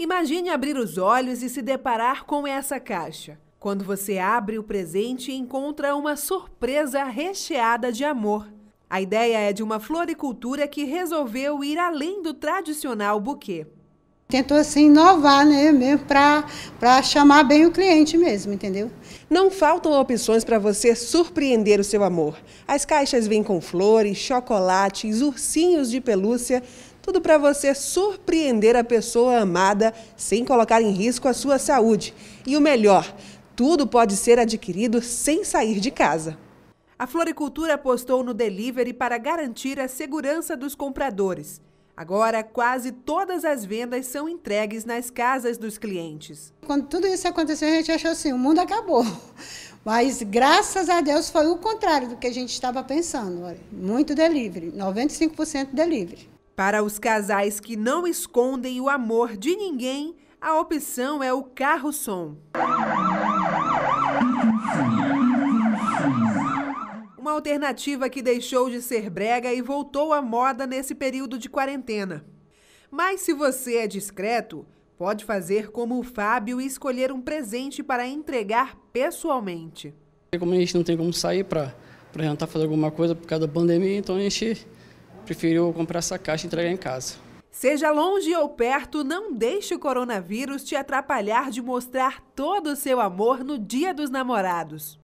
Imagine abrir os olhos e se deparar com essa caixa. Quando você abre o presente, encontra uma surpresa recheada de amor. A ideia é de uma floricultura que resolveu ir além do tradicional buquê. Tentou assim inovar, né, mesmo para chamar bem o cliente mesmo, entendeu? Não faltam opções para você surpreender o seu amor. As caixas vêm com flores, chocolates, ursinhos de pelúcia, tudo para você surpreender a pessoa amada sem colocar em risco a sua saúde. E o melhor, tudo pode ser adquirido sem sair de casa. A floricultura apostou no delivery para garantir a segurança dos compradores. Agora, quase todas as vendas são entregues nas casas dos clientes. Quando tudo isso aconteceu, a gente achou assim: o mundo acabou. Mas graças a Deus foi o contrário do que a gente estava pensando. Muito delivery, 95% delivery. Para os casais que não escondem o amor de ninguém, a opção é o carro-som. Uma alternativa que deixou de ser brega e voltou à moda nesse período de quarentena. Mas se você é discreto, pode fazer como o Fábio e escolher um presente para entregar pessoalmente. Como a gente não tem como sair para jantar, fazer alguma coisa por causa da pandemia, então a gente preferiu comprar essa caixa e entregar em casa. Seja longe ou perto, não deixe o coronavírus te atrapalhar de mostrar todo o seu amor no Dia dos Namorados.